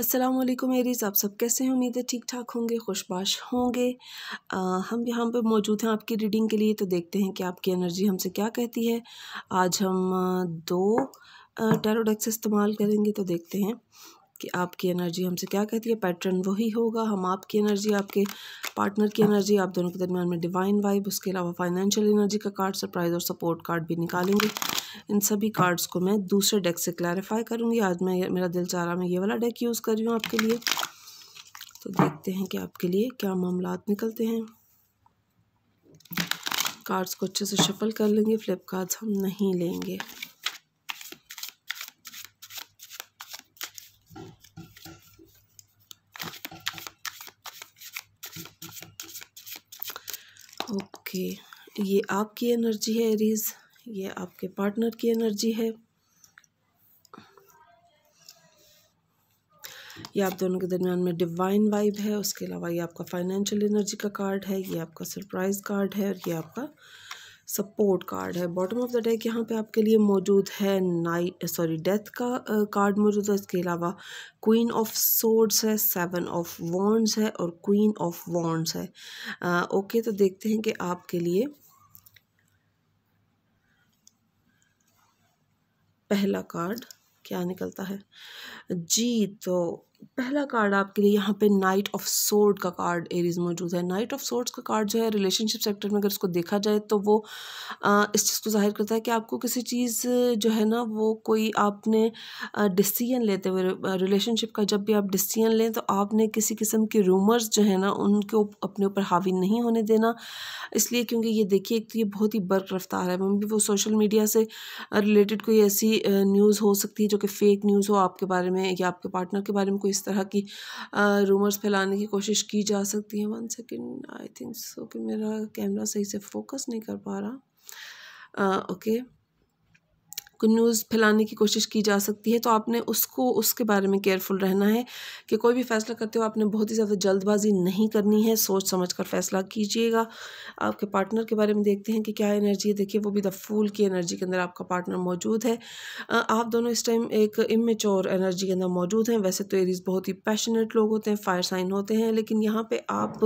अस्सलाम वालेकुम आप सब कैसे हैं उम्मीद है ठीक ठाक होंगे खुशबाश होंगे आ, हम यहाँ पर मौजूद हैं आपकी रीडिंग के लिए तो देखते हैं कि आपकी एनर्जी हमसे क्या कहती है आज हम दो टैरोडक्स इस्तेमाल करेंगे तो देखते हैं कि आपकी एनर्जी हमसे क्या कहती है पैटर्न वही होगा हम आपकी एनर्जी आपके पार्टनर की एनर्जी आप दोनों के दरमियान में डिवाइन वाइब उसके अलावा फाइनेंशियल एनर्जी का कार्ड सरप्राइज और सपोर्ट कार्ड भी निकालेंगे इन सभी कार्ड्स को मैं दूसरे डेक से क्लैरिफाई करूँगी आज मैं मेरा दिल चाह रहा मैं ये वाला डेक यूज़ कर रही हूँ आपके लिए तो देखते हैं कि आपके लिए क्या मामला निकलते हैं कार्ड्स को अच्छे से शफल कर लेंगे फ्लिप कार्ड्स हम नहीं लेंगे ओके ये आपकी एनर्जी है एरीज ये आपके पार्टनर की एनर्जी है ये आप दोनों के दरमियान में डिवाइन वाइब है उसके अलावा ये आपका फाइनेंशियल एनर्जी का कार्ड है ये आपका सरप्राइज कार्ड है और ये आपका सपोर्ट कार्ड है बॉटम ऑफ द डेक यहाँ पे आपके लिए मौजूद है नाइट सॉरी डेथ का कार्ड मौजूद है इसके अलावा क्वीन ऑफ सोड्स है सेवन ऑफ वॉन्ड्स है और क्वीन ऑफ वॉन्ड्स है uh, ओके तो देखते हैं कि आपके लिए पहला कार्ड क्या निकलता है जी तो पहला कार्ड आपके लिए यहाँ पे नाइट ऑफ सोर्ड का कार्ड एरीज मौजूद है नाइट ऑफ सोर्ड्स का कार्ड जो है रिलेशनशिप सेक्टर में अगर इसको देखा जाए तो वो आ, इस चीज़ को जाहिर करता है कि आपको किसी चीज़ जो है ना वो कोई आपने डिसीजन लेते हुए रिलेशनशिप का जब भी आप डिसीजन लें तो आपने किसी किस्म के रूमर्स जो है ना उनके अपने ऊपर हावी नहीं होने देना इसलिए क्योंकि ये देखिए एक तो ये बहुत ही बर्क रफ्तार है भी वो सोशल मीडिया से रिलेटेड कोई ऐसी न्यूज़ हो सकती है जो कि फ़ेक न्यूज़ हो आपके बारे में या आपके पार्टनर के बारे में कोई इस तरह की रूमर्स फैलाने की कोशिश की जा सकती है one second I think so कि मेरा कैमरा सही से फोकस नहीं कर पा रहा ओके uh, okay. कोई न्यूज़ फैलाने की कोशिश की जा सकती है तो आपने उसको उसके बारे में केयरफुल रहना है कि कोई भी फैसला करते हो आपने बहुत ही ज़्यादा जल्दबाजी नहीं करनी है सोच समझ कर फैसला कीजिएगा आपके पार्टनर के बारे में देखते हैं कि क्या एनर्जी है देखिए वो भी द फूल की एनर्जी के अंदर आपका पार्टनर मौजूद है आप दोनों इस टाइम एक इमेचोर एनर्जी के अंदर मौजूद हैं वैसे तो एरीज बहुत ही पैशनेट लोग होते हैं फायर साइन होते हैं लेकिन यहाँ पर आप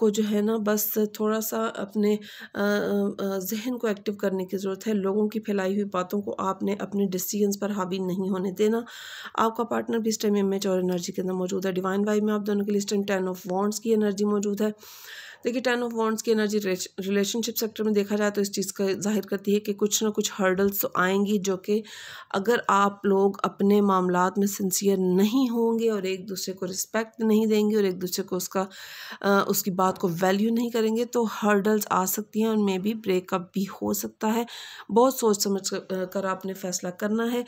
को जो है ना बस थोड़ा सा अपने जहन को एक्टिव करने की ज़रूरत है लोगों की फैलाई हुई बात बातों को आपने अपने डिसीजंस पर हावी नहीं होने देना आपका पार्टनर भी इस टाइम एम और एनर्जी के अंदर मौजूद है डिवाइन वाइफ में आप दोनों के लिए इस टाइम टेन ऑफ वॉन्ट्स की एनर्जी मौजूद है देखिए टेन ऑफ वॉन्ट्स की एनर्जी रिलेशनशिप सेक्टर में देखा जाए तो इस चीज़ का जाहिर करती है कि कुछ ना कुछ हर्डल्स तो आएंगी जो कि अगर आप लोग अपने मामला में सिंसियर नहीं होंगे और एक दूसरे को रिस्पेक्ट नहीं देंगे और एक दूसरे को उसका आ, उसकी बात को वैल्यू नहीं करेंगे तो हर्डल्स आ सकती हैं उनमें भी ब्रेकअप भी हो सकता है बहुत सोच समझ कर, कर आपने फैसला करना है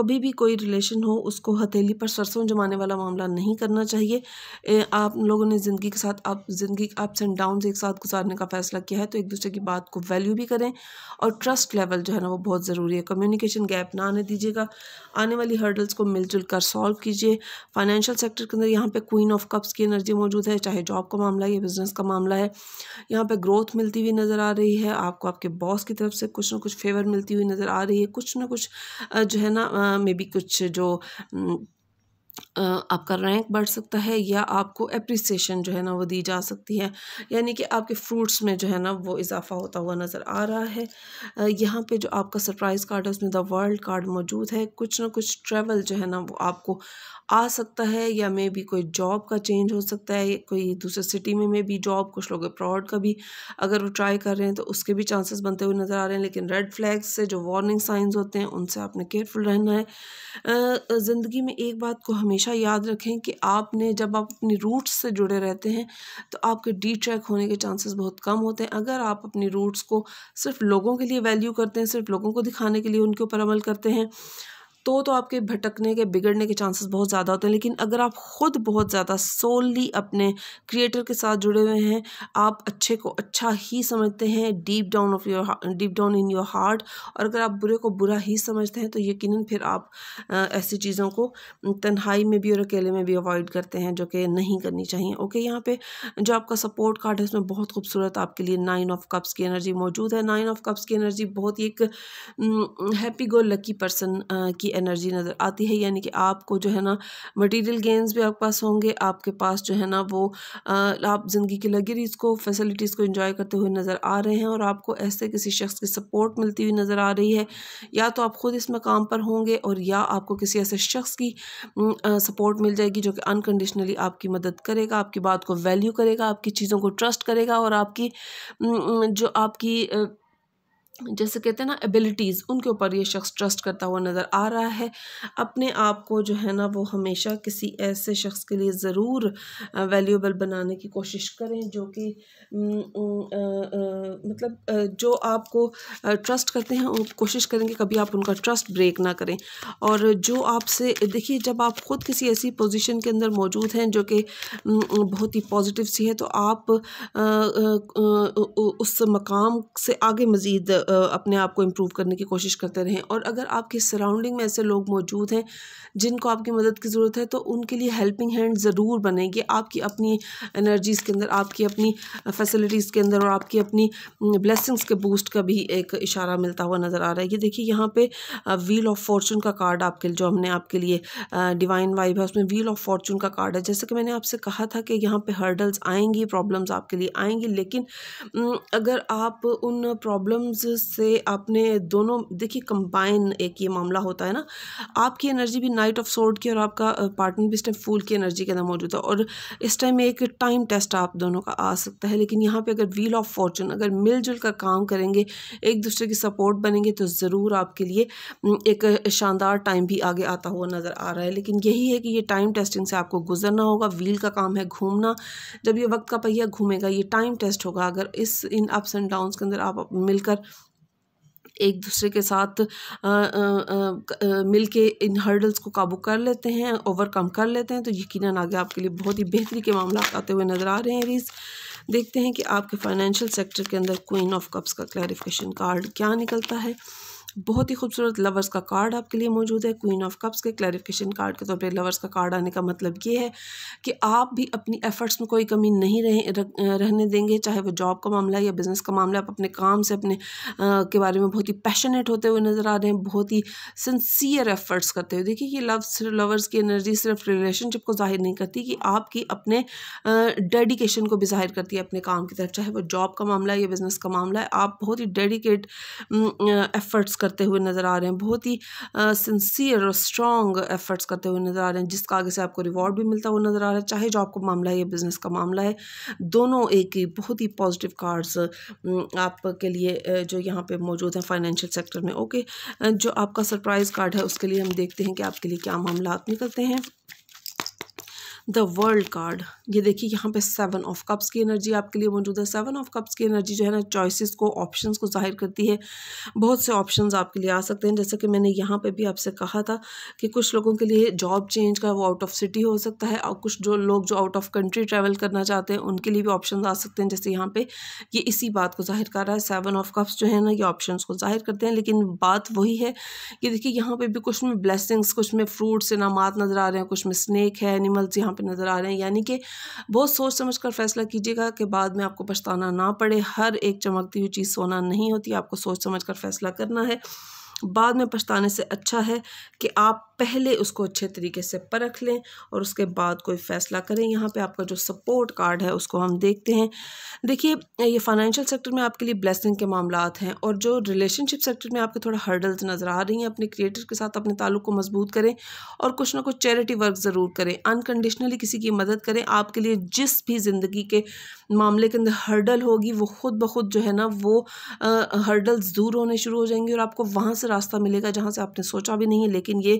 कभी भी कोई रिलेशन हो उसको हथेली पर सरसों जमाने वाला मामला नहीं करना चाहिए आप लोगों ने ज़िंदगी के साथ आप ज़िंदगी अप्स एंड डाउन एक साथ गुजारने का फैसला किया है तो एक दूसरे की बात को वैल्यू भी करें और ट्रस्ट लेवल जो है ना वो बहुत ज़रूरी है कम्युनिकेशन गैप ना आने दीजिएगा आने वाली हर्डल्स को मिलजुल कर सॉल्व कीजिए फाइनेंशियल सेक्टर के अंदर यहाँ पर क्वीन ऑफ कप्स की एनर्जी मौजूद है चाहे जॉब का मामला है या बिजनेस का मामला है यहाँ पर ग्रोथ मिलती हुई नज़र आ रही है आपको आपके बॉस की तरफ से कुछ ना कुछ फेवर मिलती हुई नज़र आ रही है कुछ ना कुछ जो है ना मे बी कुछ जो आपका रैंक बढ़ सकता है या आपको अप्रिसिएशन जो है ना वो दी जा सकती है यानी कि आपके फ्रूट्स में जो है ना वो इजाफा होता हुआ नज़र आ रहा है यहाँ पे जो आपका सरप्राइज़ कार्ड है उसमें द वर्ल्ड कार्ड मौजूद है कुछ ना कुछ ट्रैवल जो है ना वो आपको आ सकता है या मे भी कोई जॉब का चेंज हो सकता है कोई दूसरे सिटी में मे भी जॉब कुछ लोग अब्रॉड का भी अगर वो ट्राई कर रहे हैं तो उसके भी चांसेस बनते हुए नज़र आ रहे हैं लेकिन रेड फ्लैग्स से जो वार्निंग साइंस होते हैं उनसे आपने केयरफुल रहना है ज़िंदगी में एक बात को हमेशा याद रखें कि आपने जब आप अपनी रूट्स से जुड़े रहते हैं तो आपके डी ट्रैक होने के चांसेस बहुत कम होते हैं अगर आप अपनी रूट्स को सिर्फ लोगों के लिए वैल्यू करते हैं सिर्फ लोगों को दिखाने के लिए उनके ऊपर अमल करते हैं तो तो आपके भटकने के बिगड़ने के चांसेस बहुत ज़्यादा होते हैं लेकिन अगर आप ख़ुद बहुत ज़्यादा सोलली अपने क्रिएटर के साथ जुड़े हुए हैं आप अच्छे को अच्छा ही समझते हैं deep down of your deep down in your heart और अगर आप बुरे को बुरा ही समझते हैं तो यकीन फिर आप ऐसी चीज़ों को तन्हाई में भी और अकेले में भी अवॉइड करते हैं जो कि नहीं करनी चाहिए ओके यहाँ पर जो आपका सपोर्ट कार्ड है उसमें बहुत खूबसूरत आपके लिए नाइन ऑफ कप्स की एनर्जी मौजूद है नाइन ऑफ कप्स की एनर्जी बहुत ही एक हैप्पी गो लकी पर्सन की एनर्जी नज़र आती है यानी कि आपको जो है ना मटेरियल गेंस भी आपके पास होंगे आपके पास जो है ना वो आ, आप ज़िंदगी की लगेरीज को फैसिलिटीज़ को इन्जॉय करते हुए नज़र आ रहे हैं और आपको ऐसे किसी शख्स की सपोर्ट मिलती हुई नज़र आ रही है या तो आप ख़ुद इस मकाम पर होंगे और या आपको किसी ऐसे शख्स की सपोर्ट मिल जाएगी जो कि अनकंडीशनली आपकी मदद करेगा आपकी बात को वैल्यू करेगा आपकी चीज़ों को ट्रस्ट करेगा और आपकी जो आपकी जैसे कहते हैं ना एबिलिटीज़ उनके ऊपर ये शख्स ट्रस्ट करता हुआ नज़र आ रहा है अपने आप को जो है ना वो हमेशा किसी ऐसे शख्स के लिए ज़रूर वैल्यूबल बनाने की कोशिश करें जो कि मतलब जो आपको ट्रस्ट करते हैं कोशिश करें कि कभी आप उनका ट्रस्ट ब्रेक ना करें और जो आपसे देखिए जब आप ख़ुद किसी ऐसी पोजिशन के अंदर मौजूद हैं जो कि बहुत ही पॉजिटिव सी है तो आप उस मकाम से आगे मज़ीद अपने आप को इम्प्रूव करने की कोशिश करते रहें और अगर आपकी सराउंडिंग में ऐसे लोग मौजूद हैं जिनको आपकी मदद की ज़रूरत है तो उनके लिए हेल्पिंग हैंड ज़रूर बनेगी आपकी अपनी एनर्जीज़ के अंदर आपकी अपनी फैसिलिटीज़ के अंदर और आपकी अपनी ब्लेसिंग्स के बूस्ट का भी एक इशारा मिलता हुआ नज़र आ रहा है ये देखिए यहाँ पर व्हील ऑफ फॉर्चून का कार्ड आपके जो हमने आपके लिए डिवाइन वाइब है उसमें व्हील ऑफ फॉर्चून का कार्ड है जैसे कि मैंने आपसे कहा था कि यहाँ पर हर्डल्स आएंगी प्रॉब्लम्स आपके लिए आएंगी लेकिन अगर आप उन प्रॉब्लम्स से आपने दोनों देखिए कंबाइन एक ये मामला होता है ना आपकी एनर्जी भी नाइट ऑफ सोर्ड की और आपका पार्टनर भी इस टाइम फूल की एनर्जी के अंदर मौजूद है और इस टाइम एक टाइम टेस्ट आप दोनों का आ सकता है लेकिन यहाँ पे अगर व्हील ऑफ फॉर्चून अगर मिलजुल कर काम करेंगे एक दूसरे की सपोर्ट बनेंगे तो ज़रूर आपके लिए एक शानदार टाइम भी आगे आता हुआ नज़र आ रहा है लेकिन यही है कि ये टाइम टेस्टिंग से आपको गुजरना होगा व्हील का काम है घूमना जब ये वक्त का पहिया घूमेगा ये टाइम टेस्ट होगा अगर इस इन अप्स एंड डाउन के अंदर आप मिलकर एक दूसरे के साथ मिल के इन हर्डल्स को काबू कर लेते हैं ओवरकम कर लेते हैं तो यकीन आगे आपके लिए बहुत ही बेहतरी के मामला आते हुए नज़र आ रहे हैं रीज़ देखते हैं कि आपके फाइनेंशियल सेक्टर के अंदर क्वीन ऑफ कप्स का क्लैरिफिकेशन कार्ड क्या निकलता है बहुत ही खूबसूरत लवर्स का कार्ड आपके लिए मौजूद है क्वीन ऑफ कप्स के क्लैरिफिकेशन कार्ड के तौर पे लवर्स का कार्ड आने का मतलब ये है कि आप भी अपनी एफ़र्ट्स में कोई कमी नहीं रह, रहने देंगे चाहे वो जॉब का मामला है या बिज़नेस का मामला आप अपने काम से अपने आ, के बारे में बहुत ही पैशनेट होते हुए नज़र आ रहे हैं बहुत ही सिंसियर एफ़र्ट्स करते हुए देखिए ये लव लवर्स की एनर्जी सिर्फ रिलेशनशिप को जाहिर नहीं करती कि आपकी अपने डेडिकेशन को भी जाहिर करती है अपने काम की तरफ चाहे वो जॉब का मामला है या बिज़नेस का मामला है आप बहुत ही डेडिकेट एफ़र्ट्स करते हुए नज़र आ रहे हैं बहुत ही सिंसियर और स्ट्रॉन्ग एफर्ट्स करते हुए नज़र आ रहे हैं जिसका आगे से आपको रिवॉर्ड भी मिलता हुआ नज़र आ रहा है चाहे जॉब का मामला है या बिज़नेस का मामला है दोनों एक ही बहुत ही पॉजिटिव कार्ड्स आपके लिए जो यहाँ पर मौजूद हैं फाइनेंशियल सेक्टर में ओके जो आपका सरप्राइज़ कार्ड है उसके लिए हम देखते हैं कि आपके लिए क्या मामला निकलते हैं द वर्ल्ड कार्ड ये देखिए यहाँ पे सेवन ऑफ कप्स की एनर्जी आपके लिए मौजूद है सेवन ऑफ कप्स की एनर्जी जो है ना चॉइसेस को ऑप्शंस को जाहिर करती है बहुत से ऑप्शंस आपके लिए आ सकते हैं जैसे कि मैंने यहाँ पे भी आपसे कहा था कि कुछ लोगों के लिए जॉब चेंज का वो आउट ऑफ सिटी हो सकता है और कुछ जो लोग जो आउट ऑफ कंट्री ट्रैवल करना चाहते हैं उनके लिए भी ऑप्शन आ सकते हैं जैसे यहाँ पर ये इसी बात को जाहिर कर रहा है सेवन ऑफ कप्स जो है ना ये ऑप्शन को जाहिर करते हैं लेकिन बात वही है कि देखिए यहाँ पर भी कुछ में ब्लेसिंग्स कुछ में फ्रूट्स इनामत नज़र आ रहे हैं कुछ में स्नैक है एनिमल्स यहाँ यहाँ पे नज़र आ रहे हैं यानी कि बहुत सोच समझ कर फैसला कीजिएगा कि बाद में आपको पछताना ना पड़े हर एक चमकती हुई चीज़ सोना नहीं होती आपको सोच समझ कर फैसला करना है बाद में पछताने से अच्छा है कि आप पहले उसको अच्छे तरीके से परख लें और उसके बाद कोई फ़ैसला करें यहाँ पे आपका जो सपोर्ट कार्ड है उसको हम देखते हैं देखिए ये फाइनेंशियल सेक्टर में आपके लिए ब्लेसिंग के मामला हैं और जो रिलेशनशिप सेक्टर में आपके थोड़ा हर्डल्स नज़र आ रही हैं अपने क्रिएटर के साथ अपने ताल्लुक को मजबूत करें और कुछ ना कुछ चैरिटी वर्क ज़रूर करें अनकंडीशनली किसी की मदद करें आपके लिए जिस भी ज़िंदगी के मामले के अंदर हर्डल होगी वो खुद ब खुद जो है ना वो हर्डल्स दूर होने शुरू हो जाएंगे और आपको वहाँ से रास्ता मिलेगा जहाँ से आपने सोचा भी नहीं है लेकिन ये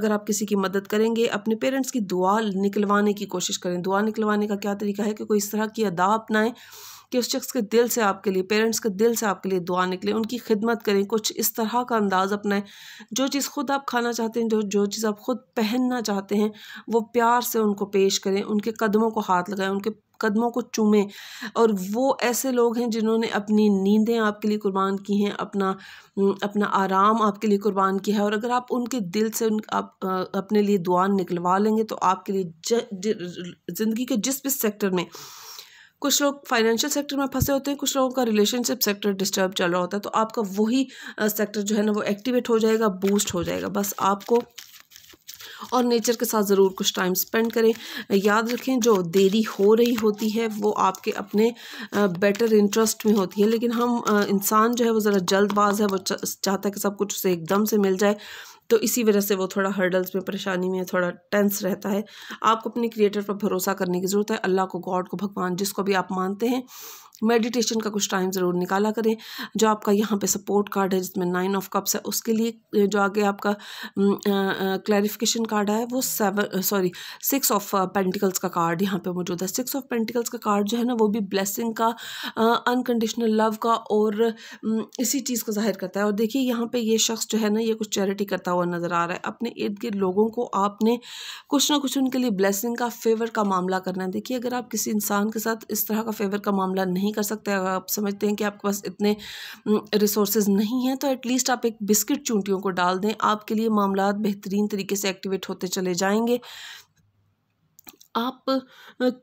अगर आप किसी की मदद करेंगे अपने पेरेंट्स की दुआ निकलवाने की कोशिश करें दुआ निकलवाने का क्या तरीका है कि कोई इस तरह की अदा अपनाएं कि उस शख्स के दिल से आपके लिए पेरेंट्स के दिल से आपके लिए दुआ निकले उनकी खिदमत करें कुछ इस तरह का अंदाज़ अपनाएं जो चीज़ खुद आप खाना चाहते हैं जो जो चीज़ आप खुद पहनना चाहते हैं वो प्यार से उनको पेश करें उनके कदमों को हाथ लगाएं उनके कदमों को चूमें और वो ऐसे लोग हैं जिन्होंने अपनी नींदें आपके लिए कुर्बान की हैं अपना अपना आराम आपके लिए कुर्बान किया है और अगर आप उनके दिल से उन आप अपने लिए दुआ निकलवा लेंगे तो आपके लिए ज़िंदगी के जिस भी सेक्टर में कुछ लोग फाइनेंशियल सेक्टर में फंसे होते हैं कुछ लोगों का रिलेशनशिप सेक्टर डिस्टर्ब चल रहा होता है तो आपका वही सेक्टर जो है ना वो एक्टिवेट हो जाएगा बूस्ट हो जाएगा बस आपको और नेचर के साथ ज़रूर कुछ टाइम स्पेंड करें याद रखें जो देरी हो रही होती है वो आपके अपने बेटर इंटरेस्ट में होती है लेकिन हम इंसान जो है वो ज़रा जल्दबाज है वो चाहता है कि सब कुछ उसे एकदम से मिल जाए तो इसी वजह से वो थोड़ा हर्डल्स में परेशानी में थोड़ा टेंस रहता है आपको अपने क्रिएटर पर भरोसा करने की ज़रूरत है अल्लाह को गॉड को भगवान जिसको भी आप मानते हैं मेडिटेशन का कुछ टाइम ज़रूर निकाला करें जो आपका यहाँ पे सपोर्ट कार्ड है जिसमें नाइन ऑफ कप्स है उसके लिए जो आगे आपका क्लैरिफिकेशन कार्ड है वो seven sorry six of pentacles का कार्ड यहाँ पे मौजूद है सिक्स ऑफ पेंटिकल्स का कार्ड जो है ना वो भी ब्लेसिंग का अनकंडीशनल लव का और इसी चीज़ को जाहिर करता है और देखिए यहाँ पर ये शख्स जो है ना ये कुछ चैरिटी करता हुआ नज़र आ रहा है अपने इर्द गिर्द लोगों को आपने कुछ ना कुछ उनके लिए ब्लेसिंग का फेवर का मामला करना है देखिए अगर आप किसी इंसान के साथ इस तरह का फेवर का मामला नहीं नहीं कर सकते अगर आप समझते हैं कि आपके पास इतने रिसोर्सेज नहीं हैं तो एटलीस्ट आप एक बिस्किट चूंटियों को डाल दें आपके लिए मामला बेहतरीन तरीके से एक्टिवेट होते चले जाएंगे आप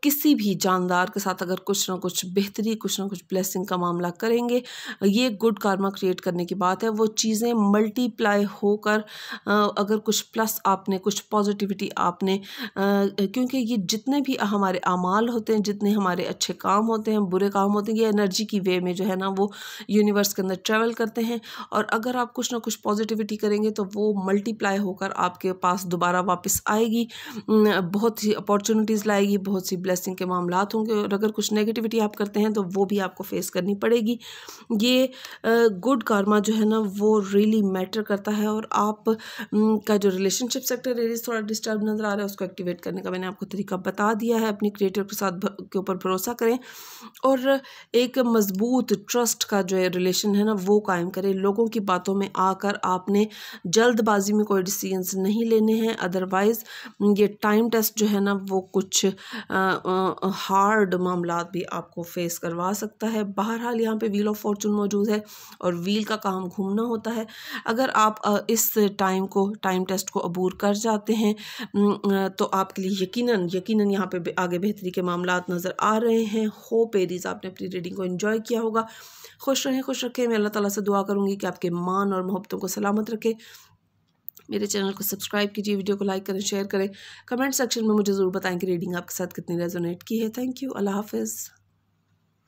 किसी भी जानदार के साथ अगर कुछ ना कुछ बेहतरी कुछ ना कुछ ब्लेसिंग का मामला करेंगे ये गुड कारमा क्रिएट करने की बात है वो चीज़ें मल्टीप्लाई होकर अगर कुछ प्लस आपने कुछ पॉजिटिविटी आपने क्योंकि ये जितने भी हमारे अमाल होते हैं जितने हमारे अच्छे काम होते हैं बुरे काम होते हैं ये एनर्जी की वे में जो है ना वो यूनिवर्स के अंदर ट्रैवल करते हैं और अगर आप कुछ ना कुछ पॉजिटिविटी करेंगे तो वो मल्टीप्लाई होकर आपके पास दोबारा वापस आएगी बहुत ही अपॉर्चुनिटी अपॉर्चुनिटीज़ लाएगी बहुत सी ब्लेसिंग के मामला होंगे और अगर कुछ नेगेटिविटी आप करते हैं तो वो भी आपको फेस करनी पड़ेगी ये गुड कारमा जो है ना वो रियली मैटर करता है और आप का जो रिलेशनशिप सेक्टर एरिया थोड़ा डिस्टर्ब नज़र आ रहा है उसको एक्टिवेट करने का मैंने आपको तरीका बता दिया है अपनी क्रिएटर के साथ के ऊपर भरोसा करें और एक मजबूत ट्रस्ट का जो है रिलेशन है ना वो कायम करें लोगों की बातों में आकर आपने जल्दबाजी में कोई डिसीजंस नहीं लेने हैं अदरवाइज़ ये टाइम टेस्ट जो है ना वो कुछ हार्ड मामला भी आपको फेस करवा सकता है बहरहाल यहाँ पे व्हील ऑफ फॉर्चून मौजूद है और व्हील का काम घूमना होता है अगर आप इस टाइम को टाइम टेस्ट को अबूर कर जाते हैं तो आपके लिए यकीनन यकीनन यहाँ पे आगे बेहतरी के मामला नज़र आ रहे हैं हो पेरीज आपने अपनी रीडिंग को इन्जॉय किया होगा खुश रहें खुश रखें मैं अल्लाह ताला से दुआ करूँगी कि आपके मान और मोहब्बतों को सलामत रखें मेरे चैनल को सब्सक्राइब कीजिए वीडियो को लाइक करें शेयर करें कमेंट सेक्शन में मुझे ज़रूर बताएं कि रीडिंग आपके साथ कितनी रेजोनेट की है थैंक यू अल्लाह हाफिज़